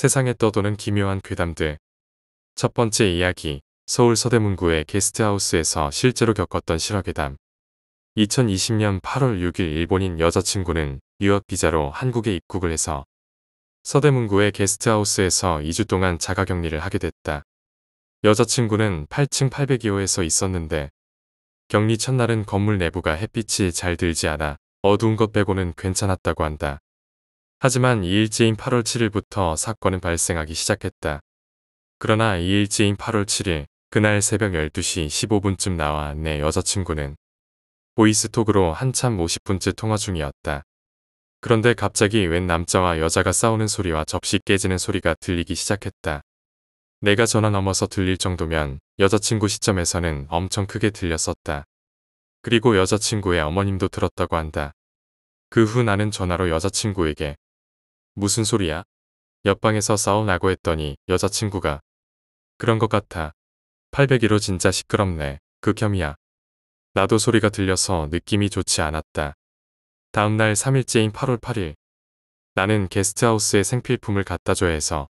세상에 떠도는 기묘한 괴담들. 첫 번째 이야기, 서울 서대문구의 게스트하우스에서 실제로 겪었던 실화괴담. 2020년 8월 6일 일본인 여자친구는 유학 비자로 한국에 입국을 해서 서대문구의 게스트하우스에서 2주 동안 자가격리를 하게 됐다. 여자친구는 8층 802호에서 있었는데 격리 첫날은 건물 내부가 햇빛이 잘 들지 않아 어두운 것 빼고는 괜찮았다고 한다. 하지만 2일째인 8월 7일부터 사건은 발생하기 시작했다. 그러나 2일째인 8월 7일 그날 새벽 12시 15분쯤 나와 내 여자친구는 보이스톡으로 한참 50분째 통화 중이었다. 그런데 갑자기 웬 남자와 여자가 싸우는 소리와 접시 깨지는 소리가 들리기 시작했다. 내가 전화 넘어서 들릴 정도면 여자친구 시점에서는 엄청 크게 들렸었다. 그리고 여자친구의 어머님도 들었다고 한다. 그 후 나는 전화로 여자친구에게 무슨 소리야? 옆방에서 싸우나고 했더니 여자친구가 그런 것 같아. 801호 진짜 시끄럽네. 극혐이야. 그 나도 소리가 들려서 느낌이 좋지 않았다. 다음날 3일째인 8월 8일 나는 게스트하우스에 생필품을 갖다줘야 해서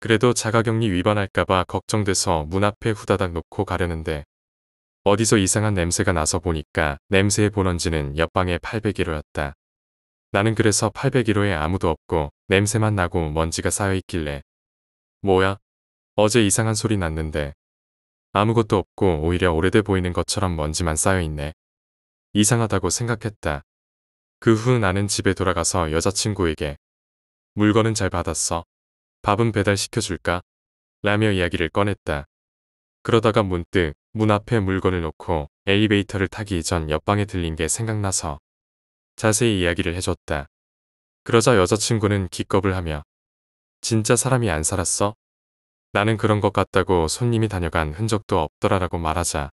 그래도 자가격리 위반할까봐 걱정돼서 문 앞에 후다닥 놓고 가려는데 어디서 이상한 냄새가 나서 보니까 냄새의 본원지는 옆방의 801호였다. 나는 그래서 801호에 아무도 없고 냄새만 나고 먼지가 쌓여있길래 뭐야? 어제 이상한 소리 났는데 아무것도 없고 오히려 오래돼 보이는 것처럼 먼지만 쌓여있네. 이상하다고 생각했다. 그 후 나는 집에 돌아가서 여자친구에게 물건은 잘 받았어. 밥은 배달시켜줄까? 라며 이야기를 꺼냈다. 그러다가 문득 문 앞에 물건을 놓고 엘리베이터를 타기 전 옆방에 들린 게 생각나서 자세히 이야기를 해줬다. 그러자 여자친구는 기겁을 하며 진짜 사람이 안 살았어? 나는 그런 것 같다고 손님이 다녀간 흔적도 없더라라고 말하자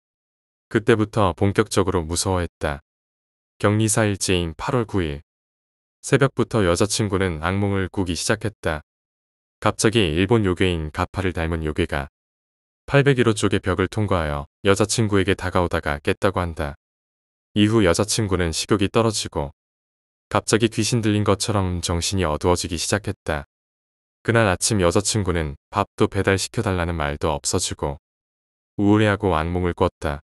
그때부터 본격적으로 무서워했다. 격리 사일째인 8월 9일 새벽부터 여자친구는 악몽을 꾸기 시작했다. 갑자기 일본 요괴인 가파를 닮은 요괴가 801호 쪽의 벽을 통과하여 여자친구에게 다가오다가 깼다고 한다. 이후 여자친구는 식욕이 떨어지고 갑자기 귀신 들린 것처럼 정신이 어두워지기 시작했다. 그날 아침 여자친구는 밥도 배달시켜달라는 말도 없어지고 우울해하고 악몽을 꿨다.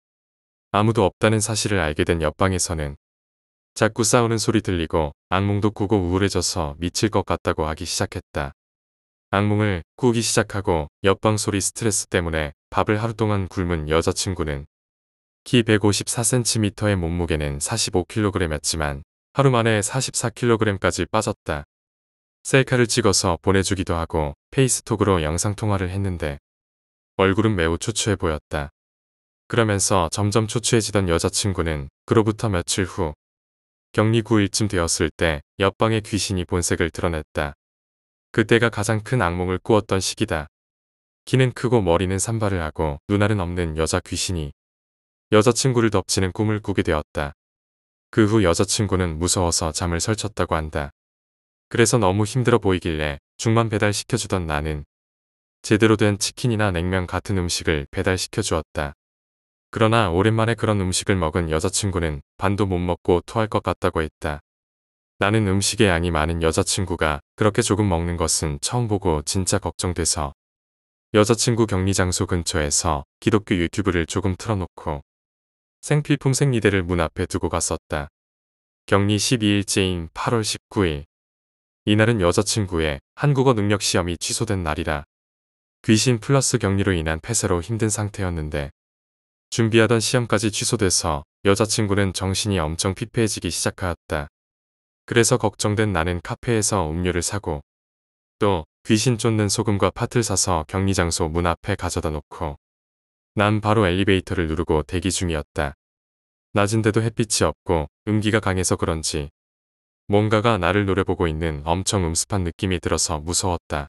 아무도 없다는 사실을 알게 된 옆방에서는 자꾸 싸우는 소리 들리고 악몽도 꾸고 우울해져서 미칠 것 같다고 하기 시작했다. 악몽을 꾸기 시작하고 옆방 소리 스트레스 때문에 밥을 하루 동안 굶은 여자친구는 키 154cm의 몸무게는 4 5 k g 였지만 하루 만에 44kg까지 빠졌다. 셀카를 찍어서 보내주기도 하고 페이스톡으로 영상통화를 했는데 얼굴은 매우 초췌해 보였다. 그러면서 점점 초췌해지던 여자친구는 그로부터 며칠 후 격리 9일쯤 되었을 때 옆방의 귀신이 본색을 드러냈다. 그때가 가장 큰 악몽을 꾸었던 시기다. 키는 크고 머리는 산발을 하고 눈알은 없는 여자 귀신이 여자친구를 덮치는 꿈을 꾸게 되었다. 그후 여자친구는 무서워서 잠을 설쳤다고 한다. 그래서 너무 힘들어 보이길래 죽만 배달시켜주던 나는 제대로 된 치킨이나 냉면 같은 음식을 배달시켜 주었다. 그러나 오랜만에 그런 음식을 먹은 여자친구는 반도 못 먹고 토할 것 같다고 했다. 나는 음식의 양이 많은 여자친구가 그렇게 조금 먹는 것은 처음 보고 진짜 걱정돼서 여자친구 격리 장소 근처에서 기독교 유튜브를 조금 틀어놓고 생필품 생리대를 문 앞에 두고 갔었다. 격리 12일째인 8월 19일. 이날은 여자친구의 한국어 능력 시험이 취소된 날이라 귀신 플러스 격리로 인한 폐쇄로 힘든 상태였는데 준비하던 시험까지 취소돼서 여자친구는 정신이 엄청 피폐해지기 시작하였다. 그래서 걱정된 나는 카페에서 음료를 사고 또 귀신 쫓는 소금과 팥을 사서 격리 장소 문 앞에 가져다 놓고 난 바로 엘리베이터를 누르고 대기 중이었다. 낮은데도 햇빛이 없고 음기가 강해서 그런지 뭔가가 나를 노려보고 있는 엄청 음습한 느낌이 들어서 무서웠다.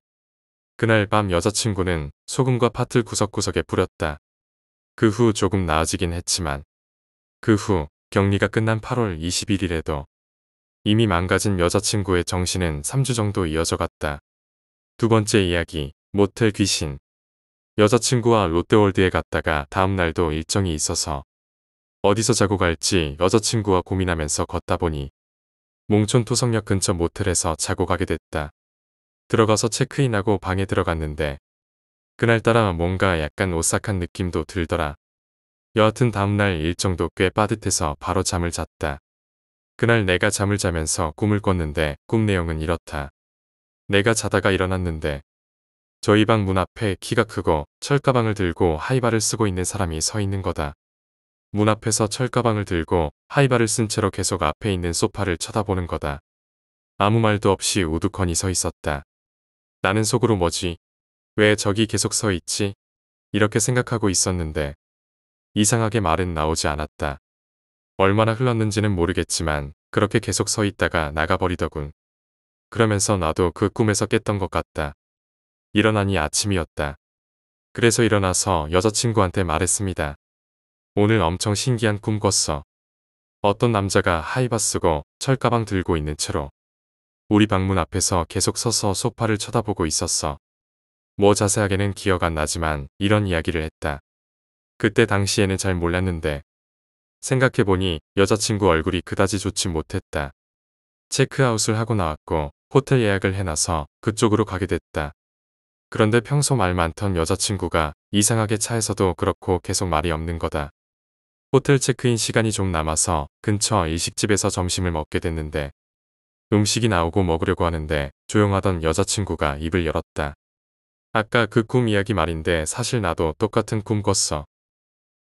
그날 밤 여자친구는 소금과 파틀 구석구석에 뿌렸다. 그 후 조금 나아지긴 했지만 그 후 격리가 끝난 8월 21일에도 이미 망가진 여자친구의 정신은 3주 정도 이어져 갔다. 두 번째 이야기 모텔 귀신 여자친구와 롯데월드에 갔다가 다음날도 일정이 있어서 어디서 자고 갈지 여자친구와 고민하면서 걷다 보니 몽촌 토성역 근처 모텔에서 자고 가게 됐다. 들어가서 체크인하고 방에 들어갔는데 그날따라 뭔가 약간 오싹한 느낌도 들더라. 여하튼 다음날 일정도 꽤 빠듯해서 바로 잠을 잤다. 그날 내가 잠을 자면서 꿈을 꿨는데 꿈 내용은 이렇다. 내가 자다가 일어났는데 저희 방 문 앞에 키가 크고 철가방을 들고 하이바를 쓰고 있는 사람이 서 있는 거다. 문 앞에서 철가방을 들고 하이바를 쓴 채로 계속 앞에 있는 소파를 쳐다보는 거다. 아무 말도 없이 우두커니 서 있었다. 나는 속으로 뭐지? 왜 저기 계속 서 있지? 이렇게 생각하고 있었는데 이상하게 말은 나오지 않았다. 얼마나 흘렀는지는 모르겠지만 그렇게 계속 서 있다가 나가버리더군. 그러면서 나도 그 꿈에서 깼던 것 같다. 일어나니 아침이었다. 그래서 일어나서 여자친구한테 말했습니다. 오늘 엄청 신기한 꿈 꿨어. 어떤 남자가 하이바 쓰고 철가방 들고 있는 채로 우리 방문 앞에서 계속 서서 소파를 쳐다보고 있었어. 뭐 자세하게는 기억 안 나지만 이런 이야기를 했다. 그때 당시에는 잘 몰랐는데 생각해보니 여자친구 얼굴이 그다지 좋지 못했다. 체크아웃을 하고 나왔고 호텔 예약을 해놔서 그쪽으로 가게 됐다. 그런데 평소 말 많던 여자친구가 이상하게 차에서도 그렇고 계속 말이 없는 거다. 호텔 체크인 시간이 좀 남아서 근처 이식집에서 점심을 먹게 됐는데 음식이 나오고 먹으려고 하는데 조용하던 여자친구가 입을 열었다. 아까 그 꿈 이야기 말인데 사실 나도 똑같은 꿈 꿨어.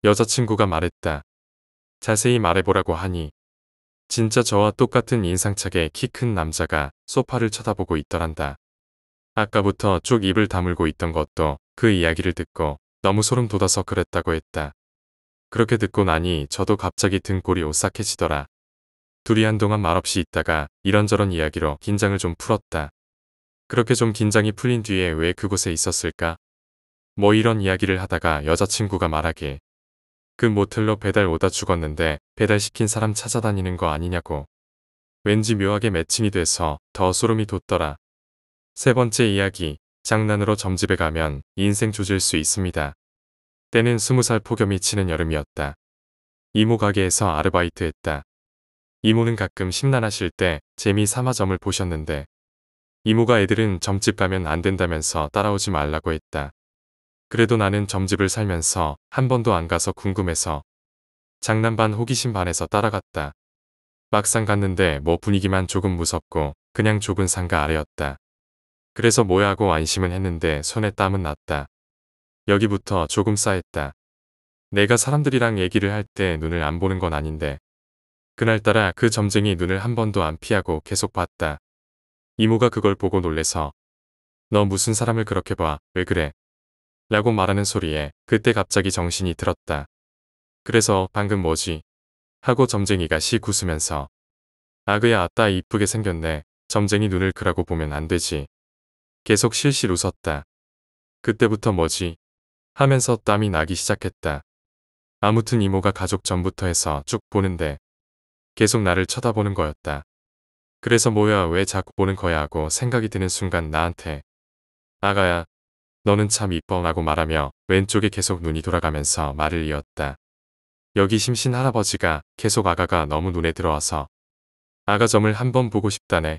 여자친구가 말했다. 자세히 말해보라고 하니 진짜 저와 똑같은 인상착의 키 큰 남자가 소파를 쳐다보고 있더란다. 아까부터 쭉 입을 다물고 있던 것도 그 이야기를 듣고 너무 소름 돋아서 그랬다고 했다. 그렇게 듣고 나니 저도 갑자기 등골이 오싹해지더라. 둘이 한동안 말없이 있다가 이런저런 이야기로 긴장을 좀 풀었다. 그렇게 좀 긴장이 풀린 뒤에 왜 그곳에 있었을까? 뭐 이런 이야기를 하다가 여자친구가 말하길. 그 모텔로 배달 오다 죽었는데 배달시킨 사람 찾아다니는 거 아니냐고. 왠지 묘하게 매칭이 돼서 더 소름이 돋더라. 세 번째 이야기, 장난으로 점집에 가면 인생 조질 수 있습니다. 때는 20살 폭염이 치는 여름이었다. 이모 가게에서 아르바이트 했다. 이모는 가끔 심란하실 때 재미삼아 점을 보셨는데 이모가 애들은 점집 가면 안 된다면서 따라오지 말라고 했다. 그래도 나는 점집을 살면서 한 번도 안 가서 궁금해서 장난 반 호기심 반에서 따라갔다. 막상 갔는데 뭐 분위기만 조금 무섭고 그냥 좁은 상가 아래였다. 그래서 뭐야 하고 안심은 했는데 손에 땀은 났다. 여기부터 조금 쌓였다 내가 사람들이랑 얘기를 할 때 눈을 안 보는 건 아닌데. 그날따라 그 점쟁이 눈을 한 번도 안 피하고 계속 봤다. 이모가 그걸 보고 놀래서 너 무슨 사람을 그렇게 봐, 왜 그래? 라고 말하는 소리에 그때 갑자기 정신이 들었다. 그래서 방금 뭐지? 하고 점쟁이가 씩 웃으면서 아그야 아따 이쁘게 생겼네. 점쟁이 눈을 그라고 보면 안 되지. 계속 실실 웃었다. 그때부터 뭐지? 하면서 땀이 나기 시작했다. 아무튼 이모가 가족 전부터 해서 쭉 보는데 계속 나를 쳐다보는 거였다. 그래서 뭐야 왜 자꾸 보는 거야 하고 생각이 드는 순간 나한테 아가야 너는 참 이뻐 라고 말하며 왼쪽에 계속 눈이 돌아가면서 말을 이었다. 여기 심신 할아버지가 계속 아가가 너무 눈에 들어와서 아가 점을 한번 보고 싶다네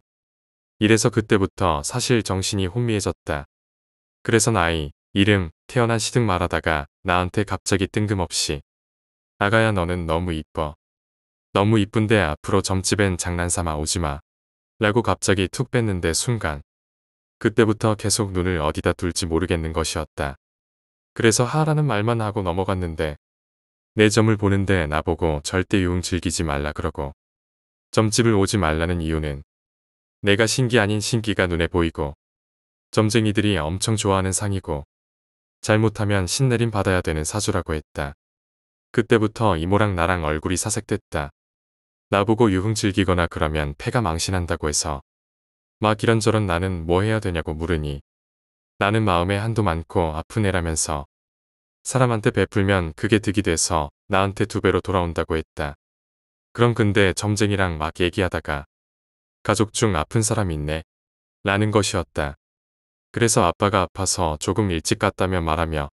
이래서 그때부터 사실 정신이 혼미해졌다. 그래서 나이, 이름, 태어난 시등 말하다가 나한테 갑자기 뜬금없이 아가야 너는 너무 이뻐. 너무 이쁜데 앞으로 점집엔 장난삼아 오지마. 라고 갑자기 툭 뺐는데 순간 그때부터 계속 눈을 어디다 둘지 모르겠는 것이었다. 그래서 하라는 말만 하고 넘어갔는데 내 점을 보는데 나보고 절대 유흥 즐기지 말라 그러고 점집을 오지 말라는 이유는 내가 신기 아닌 신기가 눈에 보이고 점쟁이들이 엄청 좋아하는 상이고 잘못하면 신내림 받아야 되는 사주라고 했다. 그때부터 이모랑 나랑 얼굴이 사색됐다. 나보고 유흥 즐기거나 그러면 폐가 망신한다고 해서 막 이런저런 나는 뭐 해야 되냐고 물으니 나는 마음에 한도 많고 아픈 애라면서 사람한테 베풀면 그게 득이 돼서 나한테 두 배로 돌아온다고 했다. 그럼 근데 점쟁이랑 막 얘기하다가 가족 중 아픈 사람 있네. 라는 것이었다. 그래서 아빠가 아파서 조금 일찍 갔다며 말하며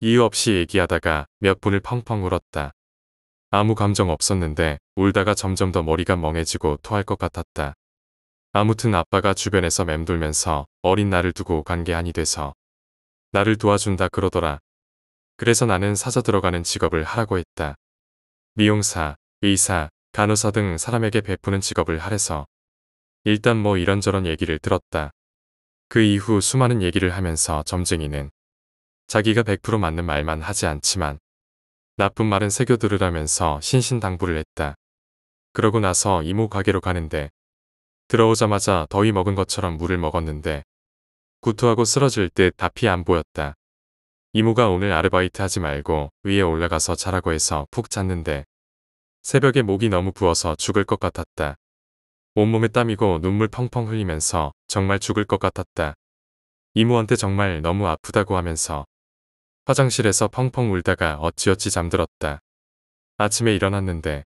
이유 없이 얘기하다가 몇 분을 펑펑 울었다. 아무 감정 없었는데 울다가 점점 더 머리가 멍해지고 토할 것 같았다. 아무튼 아빠가 주변에서 맴돌면서 어린 나를 두고 간게 아니 돼서 나를 도와준다 그러더라. 그래서 나는 사자 들어가는 직업을 하라고 했다. 미용사, 의사, 간호사 등 사람에게 베푸는 직업을 하래서 일단 뭐 이런저런 얘기를 들었다. 그 이후 수많은 얘기를 하면서 점쟁이는 자기가 100% 맞는 말만 하지 않지만 나쁜 말은 새겨 들으라면서 신신당부를 했다. 그러고 나서 이모 가게로 가는데 들어오자마자 더위 먹은 것처럼 물을 먹었는데 구토하고 쓰러질 듯 앞이 안 보였다. 이모가 오늘 아르바이트 하지 말고 위에 올라가서 자라고 해서 푹 잤는데 새벽에 목이 너무 부어서 죽을 것 같았다. 온몸에 땀이고 눈물 펑펑 흘리면서 정말 죽을 것 같았다. 이모한테 정말 너무 아프다고 하면서 화장실에서 펑펑 울다가 어찌어찌 잠들었다. 아침에 일어났는데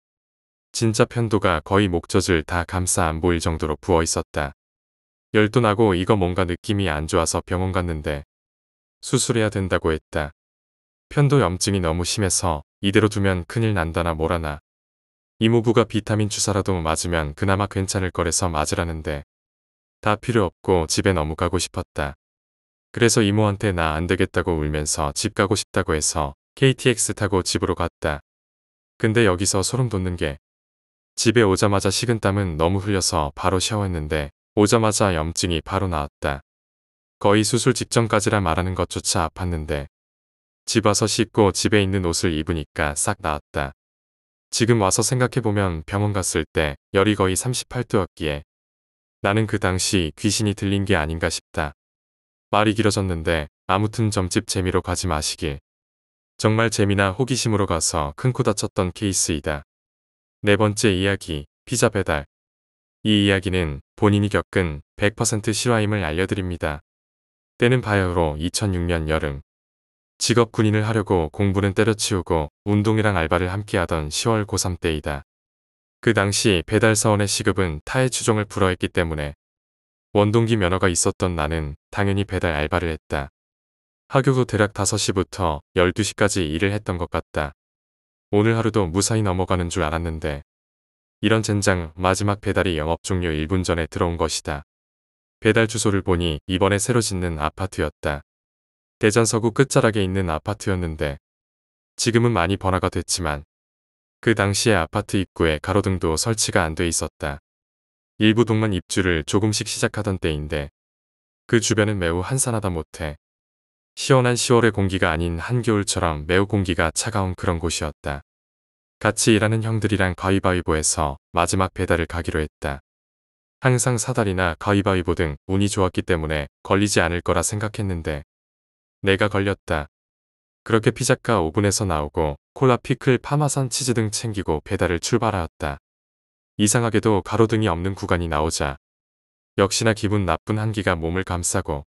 진짜 편도가 거의 목젖을 다 감싸 안 보일 정도로 부어있었다. 열도 나고 이거 뭔가 느낌이 안 좋아서 병원 갔는데 수술해야 된다고 했다. 편도 염증이 너무 심해서 이대로 두면 큰일 난다나 뭐라나 이모부가 비타민 주사라도 맞으면 그나마 괜찮을 거래서 맞으라는데 다 필요 없고 집에 너무 가고 싶었다. 그래서 이모한테 나 안 되겠다고 울면서 집 가고 싶다고 해서 KTX 타고 집으로 갔다. 근데 여기서 소름 돋는 게 집에 오자마자 식은땀은 너무 흘려서 바로 샤워했는데 오자마자 염증이 바로 나왔다. 거의 수술 직전까지라 말하는 것조차 아팠는데 집 와서 씻고 집에 있는 옷을 입으니까 싹 나았다. 지금 와서 생각해보면 병원 갔을 때 열이 거의 38도였기에 나는 그 당시 귀신이 들린 게 아닌가 싶다. 말이 길어졌는데 아무튼 점집 재미로 가지 마시길. 정말 재미나 호기심으로 가서 큰 코 다쳤던 케이스이다. 네 번째 이야기, 피자 배달. 이 이야기는 본인이 겪은 100% 실화임을 알려드립니다. 때는 바야흐로 2006년 여름. 직업 군인을 하려고 공부는 때려치우고 운동이랑 알바를 함께하던 10월 고3 때이다. 그 당시 배달사원의 시급은 타의 추종을 불허했기 때문에 원동기 면허가 있었던 나는 당연히 배달 알바를 했다. 하교 후 대략 5시부터 12시까지 일을 했던 것 같다. 오늘 하루도 무사히 넘어가는 줄 알았는데 이런 젠장 마지막 배달이 영업 종료 1분 전에 들어온 것이다. 배달 주소를 보니 이번에 새로 짓는 아파트였다. 대전 서구 끝자락에 있는 아파트였는데 지금은 많이 번화가 됐지만 그 당시에 아파트 입구에 가로등도 설치가 안 돼 있었다. 일부 동만 입주를 조금씩 시작하던 때인데 그 주변은 매우 한산하다 못해 시원한 10월의 공기가 아닌 한겨울처럼 매우 공기가 차가운 그런 곳이었다. 같이 일하는 형들이랑 가위바위보에서 마지막 배달을 가기로 했다. 항상 사다리나 가위바위보 등 운이 좋았기 때문에 걸리지 않을 거라 생각했는데 내가 걸렸다. 그렇게 피자가 오븐에서 나오고 콜라 피클 파마산 치즈 등 챙기고 배달을 출발하였다. 이상하게도 가로등이 없는 구간이 나오자 역시나 기분 나쁜 한기가 몸을 감싸고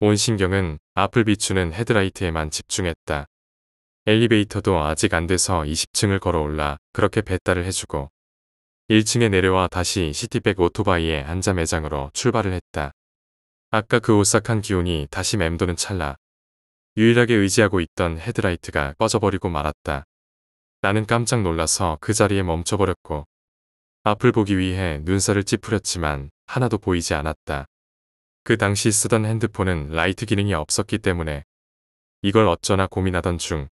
온 신경은 앞을 비추는 헤드라이트에만 집중했다. 엘리베이터도 아직 안 돼서 20층을 걸어 올라 그렇게 배달을 해주고 1층에 내려와 다시 시티백 오토바이에 앉아 매장으로 출발을 했다. 아까 그 오싹한 기운이 다시 맴도는 찰나 유일하게 의지하고 있던 헤드라이트가 꺼져버리고 말았다. 나는 깜짝 놀라서 그 자리에 멈춰버렸고 앞을 보기 위해 눈살을 찌푸렸지만 하나도 보이지 않았다. 그 당시 쓰던 핸드폰은 라이트 기능이 없었기 때문에 이걸 어쩌나 고민하던 중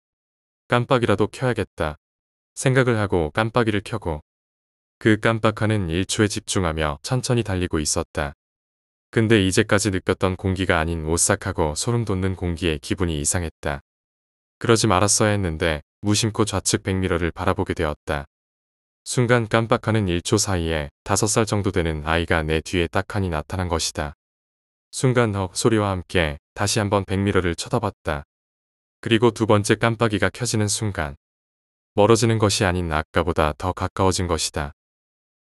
깜빡이라도 켜야겠다 생각을 하고 깜빡이를 켜고 그 깜빡하는 1초에 집중하며 천천히 달리고 있었다. 근데 이제까지 느꼈던 공기가 아닌 오싹하고 소름 돋는 공기에 기분이 이상했다. 그러지 말았어야 했는데 무심코 좌측 백미러를 바라보게 되었다. 순간 깜빡하는 1초 사이에 5살 정도 되는 아이가 내 뒤에 딱하니 나타난 것이다. 순간 헉 소리와 함께 다시 한번 백미러를 쳐다봤다. 그리고 두 번째 깜빡이가 켜지는 순간 멀어지는 것이 아닌 아까보다 더 가까워진 것이다.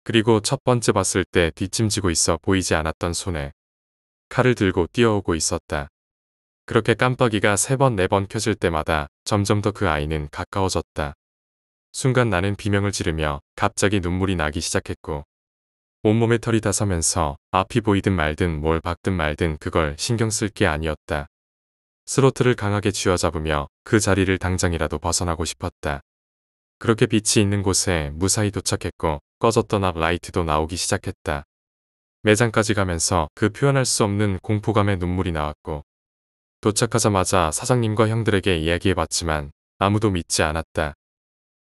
그리고 첫 번째 봤을 때 뒷짐지고 있어 보이지 않았던 손에 칼을 들고 뛰어오고 있었다. 그렇게 깜빡이가 세 번, 네 번 켜질 때마다 점점 더 그 아이는 가까워졌다. 순간 나는 비명을 지르며 갑자기 눈물이 나기 시작했고 온몸에 털이 다 서면서 앞이 보이든 말든 뭘 박든 말든 그걸 신경 쓸 게 아니었다. 스로트를 강하게 쥐어잡으며 그 자리를 당장이라도 벗어나고 싶었다. 그렇게 빛이 있는 곳에 무사히 도착했고 꺼졌던 앞 라이트도 나오기 시작했다. 매장까지 가면서 그 표현할 수 없는 공포감에 눈물이 나왔고 도착하자마자 사장님과 형들에게 이야기해봤지만 아무도 믿지 않았다.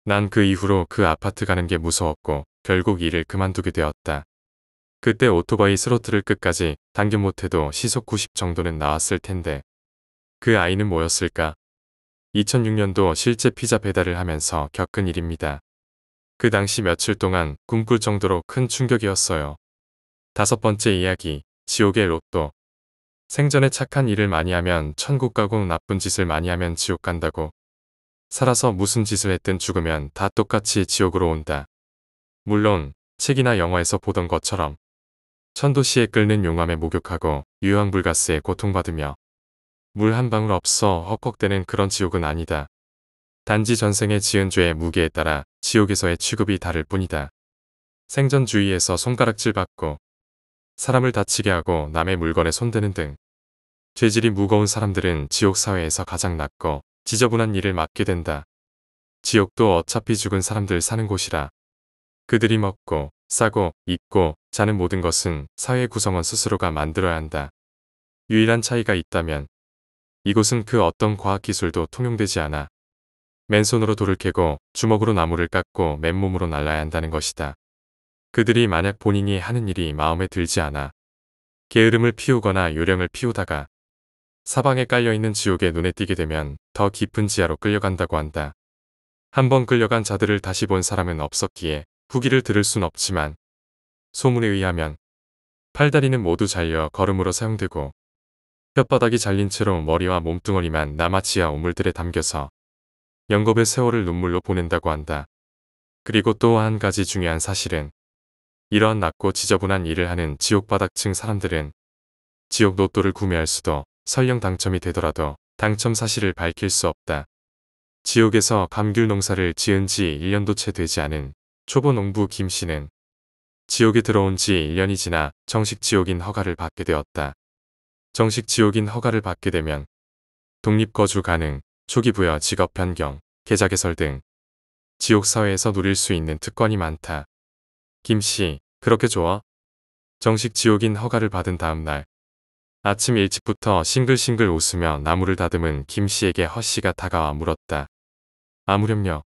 난 그 이후로 그 아파트 가는 게 무서웠고 결국 일을 그만두게 되었다. 그때 오토바이 스로틀을 끝까지 당겨 못해도 시속 90 정도는 나왔을 텐데 그 아이는 뭐였을까? 2006년도 실제 피자 배달을 하면서 겪은 일입니다. 그 당시 며칠 동안 꿈꿀 정도로 큰 충격이었어요. 다섯 번째 이야기, 지옥의 로또. 생전에 착한 일을 많이 하면 천국 가고 나쁜 짓을 많이 하면 지옥 간다고. 살아서 무슨 짓을 했든 죽으면 다 똑같이 지옥으로 온다. 물론 책이나 영화에서 보던 것처럼 천도시에 끓는 용암에 목욕하고 유황불가스에 고통받으며 물 한 방울 없어 헉헉대는 그런 지옥은 아니다. 단지 전생에 지은 죄의 무게에 따라 지옥에서의 취급이 다를 뿐이다. 생전 주위에서 손가락질 받고 사람을 다치게 하고 남의 물건에 손대는 등 죄질이 무거운 사람들은 지옥 사회에서 가장 낮고 지저분한 일을 맡게 된다. 지옥도 어차피 죽은 사람들 사는 곳이라 그들이 먹고 싸고 입고 자는 모든 것은 사회 구성원 스스로가 만들어야 한다. 유일한 차이가 있다면 이곳은 그 어떤 과학기술도 통용되지 않아. 맨손으로 돌을 캐고 주먹으로 나무를 깎고 맨몸으로 날라야 한다는 것이다. 그들이 만약 본인이 하는 일이 마음에 들지 않아 게으름을 피우거나 요령을 피우다가 사방에 깔려있는 지옥에 눈에 띄게 되면 더 깊은 지하로 끌려간다고 한다. 한 번 끌려간 자들을 다시 본 사람은 없었기에 후기를 들을 순 없지만 소문에 의하면 팔다리는 모두 잘려 걸음으로 사용되고 혓바닥이 잘린 채로 머리와 몸뚱어리만 남아 지하 우물들에 담겨서 영겁의 세월을 눈물로 보낸다고 한다. 그리고 또 한 가지 중요한 사실은 이러한 낮고 지저분한 일을 하는 지옥바닥층 사람들은 지옥 로또를 구매할 수도 설령 당첨이 되더라도 당첨 사실을 밝힐 수 없다. 지옥에서 감귤 농사를 지은 지 1년도 채 되지 않은 초보 농부 김 씨는 지옥에 들어온 지 1년이 지나 정식 지옥인 허가를 받게 되었다. 정식 지옥인 허가를 받게 되면 독립 거주 가능, 초기 부여 직업 변경, 계좌 개설 등 지옥 사회에서 누릴 수 있는 특권이 많다. 김 씨, 그렇게 좋아. 정식 지옥인 허가를 받은 다음 날 아침 일찍부터 싱글싱글 웃으며 나무를 다듬은 김씨에게 허씨가 다가와 물었다. 아무렴요.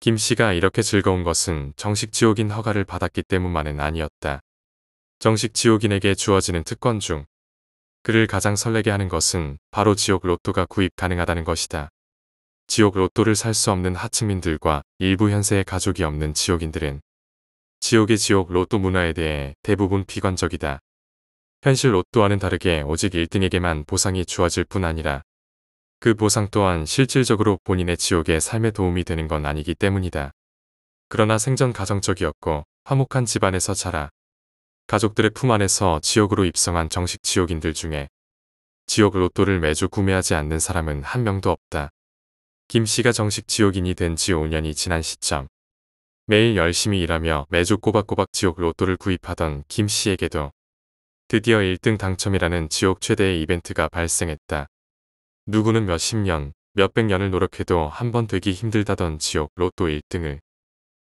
김씨가 이렇게 즐거운 것은 정식 지옥인 허가를 받았기 때문만은 아니었다. 정식 지옥인에게 주어지는 특권 중 그를 가장 설레게 하는 것은 바로 지옥 로또가 구입 가능하다는 것이다. 지옥 로또를 살 수 없는 하층민들과 일부 현세의 가족이 없는 지옥인들은 지옥의 지옥 로또 문화에 대해 대부분 비관적이다. 현실 로또와는 다르게 오직 1등에게만 보상이 주어질 뿐 아니라 그 보상 또한 실질적으로 본인의 지옥의 삶에 도움이 되는 건 아니기 때문이다. 그러나 생전 가정적이었고 화목한 집안에서 자라 가족들의 품 안에서 지옥으로 입성한 정식 지옥인들 중에 지옥 로또를 매주 구매하지 않는 사람은 한 명도 없다. 김 씨가 정식 지옥인이 된 지 5년이 지난 시점 매일 열심히 일하며 매주 꼬박꼬박 지옥 로또를 구입하던 김 씨에게도 드디어 1등 당첨이라는 지옥 최대의 이벤트가 발생했다. 누구는 몇십 년, 몇백 년을 노력해도 한 번 되기 힘들다던 지옥 로또 1등을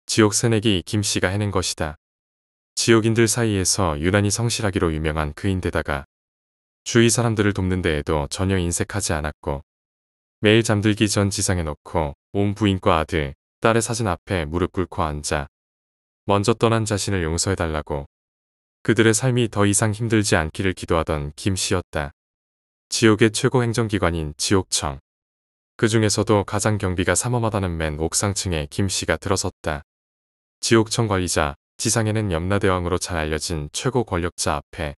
지옥 새내기 김 씨가 해낸 것이다. 지옥인들 사이에서 유난히 성실하기로 유명한 그인데다가 주위 사람들을 돕는 데에도 전혀 인색하지 않았고 매일 잠들기 전 지상에 놓고 온 부인과 아들, 딸의 사진 앞에 무릎 꿇고 앉아 먼저 떠난 자신을 용서해달라고 그들의 삶이 더 이상 힘들지 않기를 기도하던 김 씨였다. 지옥의 최고 행정기관인 지옥청. 그 중에서도 가장 경비가 삼엄하다는 맨 옥상층에 김 씨가 들어섰다. 지옥청 관리자, 지상에는 염라대왕으로 잘 알려진 최고 권력자 앞에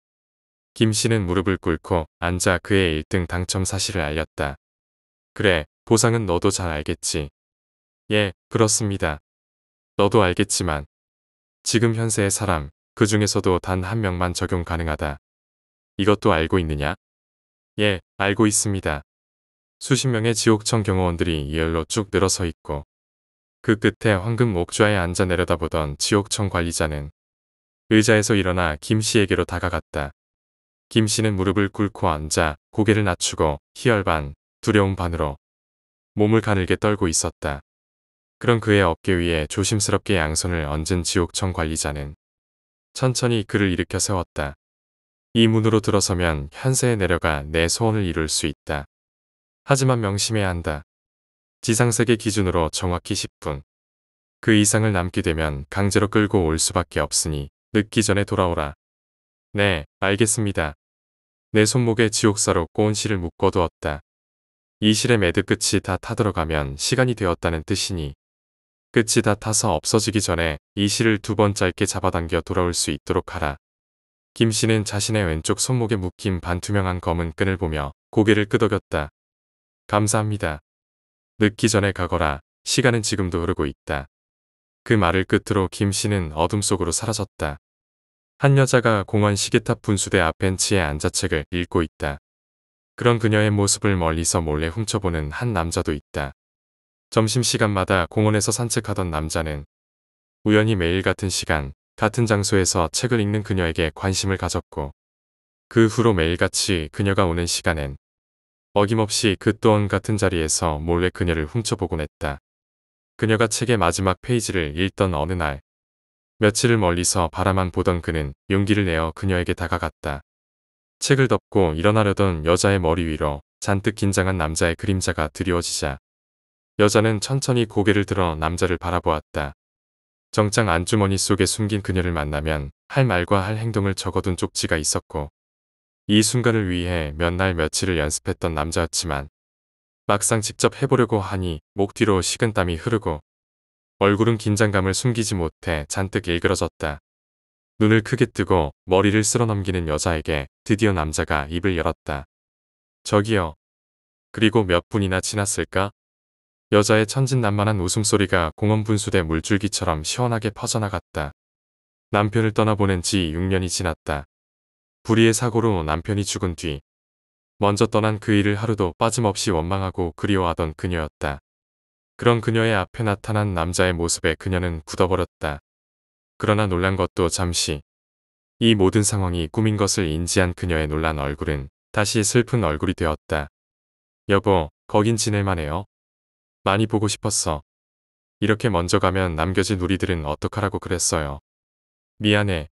김 씨는 무릎을 꿇고 앉아 그의 1등 당첨 사실을 알렸다. 그래, 보상은 너도 잘 알겠지. 예, 그렇습니다. 너도 알겠지만 지금 현세의 사람, 그 중에서도 단 한 명만 적용 가능하다. 이것도 알고 있느냐? 예, 알고 있습니다. 수십 명의 지옥청 경호원들이 이열로 쭉 늘어서 있고 그 끝에 황금 목좌에 앉아 내려다보던 지옥청 관리자는 의자에서 일어나 김 씨에게로 다가갔다. 김 씨는 무릎을 꿇고 앉아 고개를 낮추고 희열 반, 두려움 반으로 몸을 가늘게 떨고 있었다. 그런 그의 어깨 위에 조심스럽게 양손을 얹은 지옥청 관리자는 천천히 그를 일으켜 세웠다. 이 문으로 들어서면 현세에 내려가 내 소원을 이룰 수 있다. 하지만 명심해야 한다. 지상세계 기준으로 정확히 10분. 그 이상을 남게 되면 강제로 끌고 올 수밖에 없으니 늦기 전에 돌아오라. 네, 알겠습니다. 내 손목에 지옥사로 꼬은 실을 묶어두었다. 이 실의 매듭 끝이 다 타들어가면 시간이 되었다는 뜻이니 끝이 닿아서 없어지기 전에 이 실을 두 번 짧게 잡아당겨 돌아올 수 있도록 하라. 김 씨는 자신의 왼쪽 손목에 묶인 반투명한 검은 끈을 보며 고개를 끄덕였다. 감사합니다. 늦기 전에 가거라. 시간은 지금도 흐르고 있다. 그 말을 끝으로 김 씨는 어둠 속으로 사라졌다. 한 여자가 공원 시계탑 분수대 앞 벤치에 앉아 책을 읽고 있다. 그런 그녀의 모습을 멀리서 몰래 훔쳐보는 한 남자도 있다. 점심시간마다 공원에서 산책하던 남자는 우연히 매일 같은 시간, 같은 장소에서 책을 읽는 그녀에게 관심을 가졌고 그 후로 매일같이 그녀가 오는 시간엔 어김없이 그 또한 같은 자리에서 몰래 그녀를 훔쳐보곤 했다. 그녀가 책의 마지막 페이지를 읽던 어느 날 며칠을 멀리서 바라만 보던 그는 용기를 내어 그녀에게 다가갔다. 책을 덮고 일어나려던 여자의 머리 위로 잔뜩 긴장한 남자의 그림자가 드리워지자 여자는 천천히 고개를 들어 남자를 바라보았다. 정장 안주머니 속에 숨긴 그녀를 만나면 할 말과 할 행동을 적어둔 쪽지가 있었고 이 순간을 위해 몇 날 며칠을 연습했던 남자였지만 막상 직접 해보려고 하니 목 뒤로 식은땀이 흐르고 얼굴은 긴장감을 숨기지 못해 잔뜩 일그러졌다. 눈을 크게 뜨고 머리를 쓸어넘기는 여자에게 드디어 남자가 입을 열었다. 저기요. 그리고 몇 분이나 지났을까? 여자의 천진난만한 웃음소리가 공원 분수대 물줄기처럼 시원하게 퍼져나갔다. 남편을 떠나보낸 지 6년이 지났다. 불의의 사고로 남편이 죽은 뒤 먼저 떠난 그 일을 하루도 빠짐없이 원망하고 그리워하던 그녀였다. 그런 그녀의 앞에 나타난 남자의 모습에 그녀는 굳어버렸다. 그러나 놀란 것도 잠시. 이 모든 상황이 꿈인 것을 인지한 그녀의 놀란 얼굴은 다시 슬픈 얼굴이 되었다. 여보, 거긴 지낼만해요. 많이 보고 싶었어. 이렇게 먼저 가면 남겨진 우리들은 어떡하라고 그랬어요. 미안해.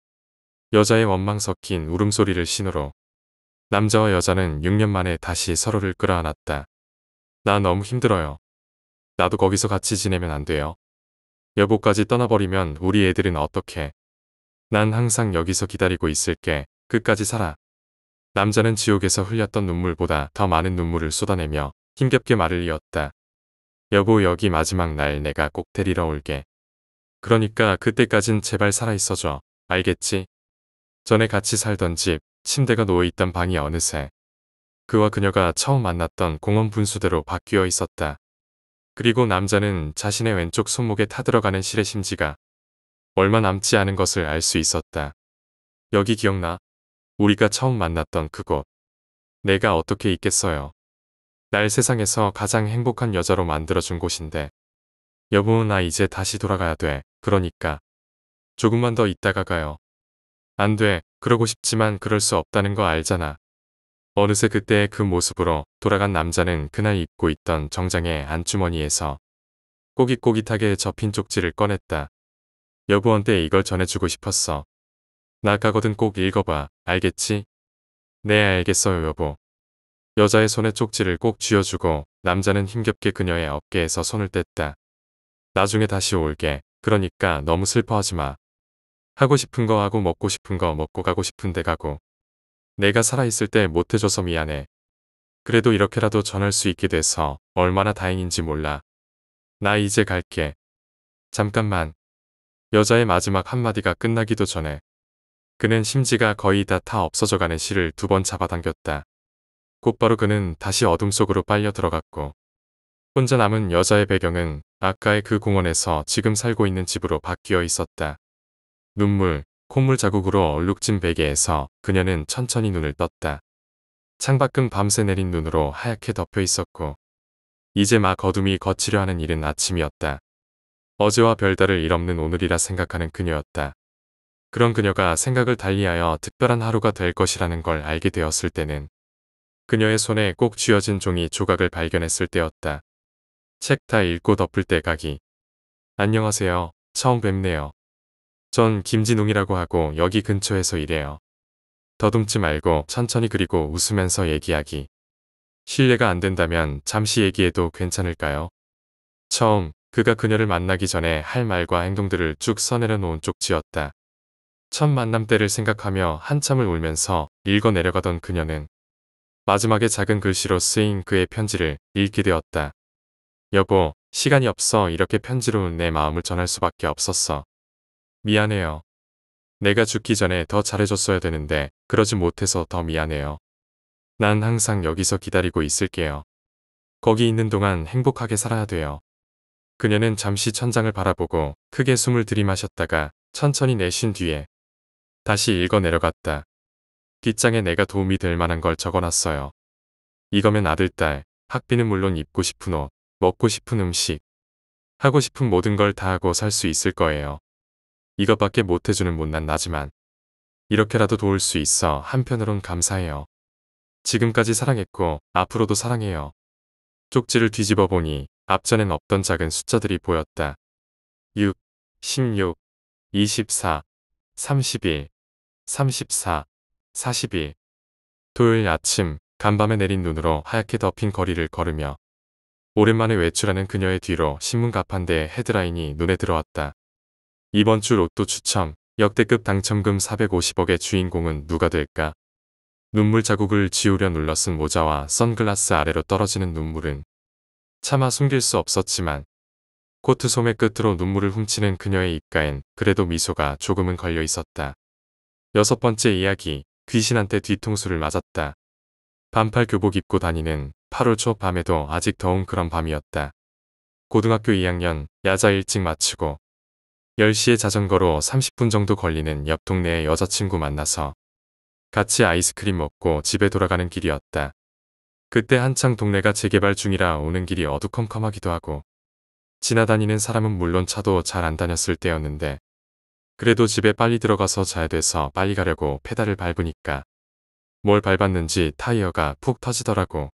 여자의 원망 섞인 울음소리를 신호로 남자와 여자는 6년 만에 다시 서로를 끌어안았다. 나 너무 힘들어요. 나도 거기서 같이 지내면 안 돼요. 여보까지 떠나버리면 우리 애들은 어떡해난 항상 여기서 기다리고 있을게. 끝까지 살아. 남자는 지옥에서 흘렸던 눈물보다 더 많은 눈물을 쏟아내며 힘겹게 말을 이었다. 여보 여기 마지막 날 내가 꼭 데리러 올게. 그러니까 그때까진 제발 살아있어줘. 알겠지? 전에 같이 살던 집, 침대가 놓여있던 방이 어느새 그와 그녀가 처음 만났던 공원 분수대로 바뀌어 있었다. 그리고 남자는 자신의 왼쪽 손목에 타들어가는 실의 심지가 얼마 남지 않은 것을 알 수 있었다. 여기 기억나? 우리가 처음 만났던 그곳. 내가 어떻게 있겠어요? 날 세상에서 가장 행복한 여자로 만들어준 곳인데 여보 나 이제 다시 돌아가야 돼. 그러니까 조금만 더 있다가 가요. 안 돼. 그러고 싶지만 그럴 수 없다는 거 알잖아. 어느새 그때의 그 모습으로 돌아간 남자는 그날 입고 있던 정장의 안주머니에서 꼬깃꼬깃하게 접힌 쪽지를 꺼냈다. 여보한테 이걸 전해주고 싶었어. 나가거든 꼭 읽어봐. 알겠지? 네 알겠어요 여보. 여자의 손에 쪽지를 꼭 쥐어주고 남자는 힘겹게 그녀의 어깨에서 손을 뗐다. 나중에 다시 올게. 그러니까 너무 슬퍼하지 마. 하고 싶은 거 하고 먹고 싶은 거 먹고 가고 싶은데 가고. 내가 살아있을 때 못해줘서 미안해. 그래도 이렇게라도 전할 수 있게 돼서 얼마나 다행인지 몰라. 나 이제 갈게. 잠깐만. 여자의 마지막 한마디가 끝나기도 전에 그는 심지가 거의 다 타 없어져가는 실을 두 번 잡아당겼다. 곧바로 그는 다시 어둠 속으로 빨려 들어갔고 혼자 남은 여자의 배경은 아까의 그 공원에서 지금 살고 있는 집으로 바뀌어 있었다. 눈물, 콧물 자국으로 얼룩진 베개에서 그녀는 천천히 눈을 떴다. 창밖은 밤새 내린 눈으로 하얗게 덮여 있었고 이제 막 어둠이 거치려 하는 이른 아침이었다. 어제와 별다를 일 없는 오늘이라 생각하는 그녀였다. 그런 그녀가 생각을 달리하여 특별한 하루가 될 것이라는 걸 알게 되었을 때는 그녀의 손에 꼭 쥐어진 종이 조각을 발견했을 때였다. 책 다 읽고 덮을 때 가기. 안녕하세요. 처음 뵙네요. 전 김진웅이라고 하고 여기 근처에서 일해요. 더듬지 말고 천천히 그리고 웃으면서 얘기하기. 실례가 안 된다면 잠시 얘기해도 괜찮을까요? 처음 그가 그녀를 만나기 전에 할 말과 행동들을 쭉 써내려 놓은 쪽지였다. 첫 만남 때를 생각하며 한참을 울면서 읽어내려가던 그녀는 마지막에 작은 글씨로 쓰인 그의 편지를 읽게 되었다. 여보, 시간이 없어 이렇게 편지로 내 마음을 전할 수밖에 없었어. 미안해요. 내가 죽기 전에 더 잘해줬어야 되는데 그러지 못해서 더 미안해요. 난 항상 여기서 기다리고 있을게요. 거기 있는 동안 행복하게 살아야 돼요. 그녀는 잠시 천장을 바라보고 크게 숨을 들이마셨다가 천천히 내쉰 뒤에 다시 읽어 내려갔다. 뒷장에 내가 도움이 될 만한 걸 적어놨어요. 이거면 아들, 딸, 학비는 물론 입고 싶은 옷, 먹고 싶은 음식, 하고 싶은 모든 걸 다 하고 살 수 있을 거예요. 이것밖에 못 해주는 못난 나지만 이렇게라도 도울 수 있어 한편으론 감사해요. 지금까지 사랑했고 앞으로도 사랑해요. 쪽지를 뒤집어 보니 앞전엔 없던 작은 숫자들이 보였다. 6, 16, 24, 31, 34, 42. 토요일 아침 간밤에 내린 눈으로 하얗게 덮인 거리를 걸으며 오랜만에 외출하는 그녀의 뒤로 신문 가판대의 헤드라인이 눈에 들어왔다. 이번 주 로또 추첨, 역대급 당첨금 450억의 주인공은 누가 될까? 눈물 자국을 지우려 눌러쓴 모자와 선글라스 아래로 떨어지는 눈물은 차마 숨길 수 없었지만 코트 소매 끝으로 눈물을 훔치는 그녀의 입가엔 그래도 미소가 조금은 걸려 있었다. 여섯 번째 이야기 귀신한테 뒤통수를 맞았다. 반팔 교복 입고 다니는 8월 초 밤에도 아직 더운 그런 밤이었다. 고등학교 2학년 야자 일찍 마치고 10시에 자전거로 30분 정도 걸리는 옆 동네에 여자친구 만나서 같이 아이스크림 먹고 집에 돌아가는 길이었다. 그때 한창 동네가 재개발 중이라 오는 길이 어두컴컴하기도 하고 지나다니는 사람은 물론 차도 잘 안 다녔을 때였는데 그래도 집에 빨리 들어가서 자야 돼서 빨리 가려고 페달을 밟으니까 뭘 밟았는지 타이어가 푹 터지더라고.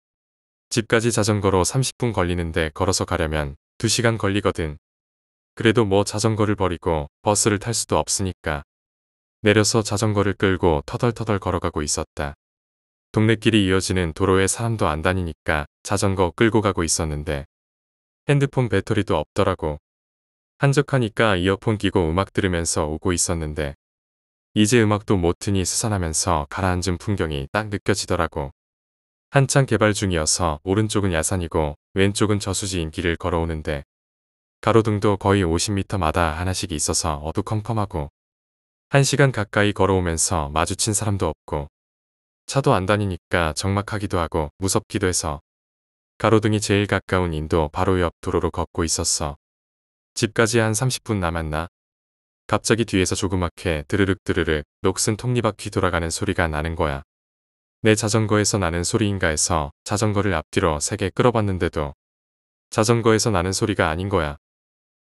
집까지 자전거로 30분 걸리는데 걸어서 가려면 2시간 걸리거든. 그래도 뭐 자전거를 버리고 버스를 탈 수도 없으니까 내려서 자전거를 끌고 터덜터덜 걸어가고 있었다. 동네길이 이어지는 도로에 사람도 안 다니니까 자전거 끌고 가고 있었는데 핸드폰 배터리도 없더라고. 한적하니까 이어폰 끼고 음악 들으면서 오고 있었는데 이제 음악도 못 트니 수산하면서 가라앉은 풍경이 딱 느껴지더라고. 한창 개발 중이어서 오른쪽은 야산이고 왼쪽은 저수지인 길을 걸어오는데 가로등도 거의 50m마다 하나씩 있어서 어두컴컴하고 1시간 가까이 걸어오면서 마주친 사람도 없고 차도 안 다니니까 적막하기도 하고 무섭기도 해서 가로등이 제일 가까운 인도 바로 옆 도로로 걷고 있었어. 집까지 한 30분 남았나? 갑자기 뒤에서 조그맣게 드르륵 드르륵 녹슨 톱니바퀴 돌아가는 소리가 나는 거야. 내 자전거에서 나는 소리인가 해서 자전거를 앞뒤로 세게 끌어봤는데도 자전거에서 나는 소리가 아닌 거야.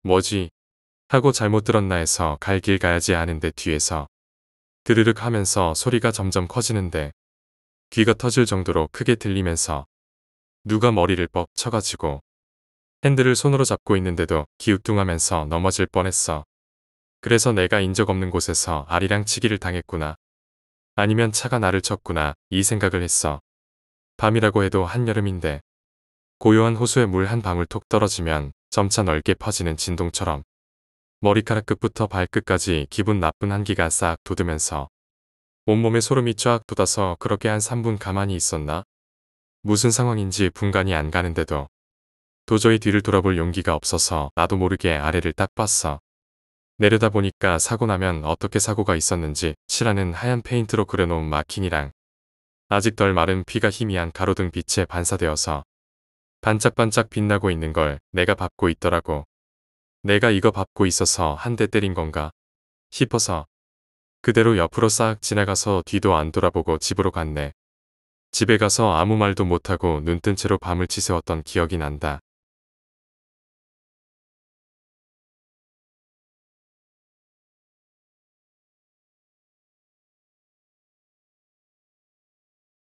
뭐지? 하고 잘못 들었나 해서 갈 길 가야지 하는데 뒤에서 드르륵 하면서 소리가 점점 커지는데 귀가 터질 정도로 크게 들리면서 누가 머리를 뻑 쳐가지고 핸들을 손으로 잡고 있는데도 기우뚱하면서 넘어질 뻔했어. 그래서 내가 인적 없는 곳에서 아리랑 치기를 당했구나. 아니면 차가 나를 쳤구나 이 생각을 했어. 밤이라고 해도 한여름인데 고요한 호수에 물 한 방울 톡 떨어지면 점차 넓게 퍼지는 진동처럼 머리카락 끝부터 발끝까지 기분 나쁜 한기가 싹 돋으면서 온몸에 소름이 쫙 돋아서 그렇게 한 3분 가만히 있었나? 무슨 상황인지 분간이 안 가는데도 도저히 뒤를 돌아볼 용기가 없어서 나도 모르게 아래를 딱 봤어. 내려다 보니까 사고 나면 어떻게 사고가 있었는지 칠하는 하얀 페인트로 그려놓은 마킹이랑 아직 덜 마른 피가 희미한 가로등 빛에 반사되어서 반짝반짝 빛나고 있는 걸 내가 밟고 있더라고. 내가 이거 밟고 있어서 한 대 때린 건가 싶어서 그대로 옆으로 싹 지나가서 뒤도 안 돌아보고 집으로 갔네. 집에 가서 아무 말도 못하고 눈뜬 채로 밤을 치새웠던 기억이 난다.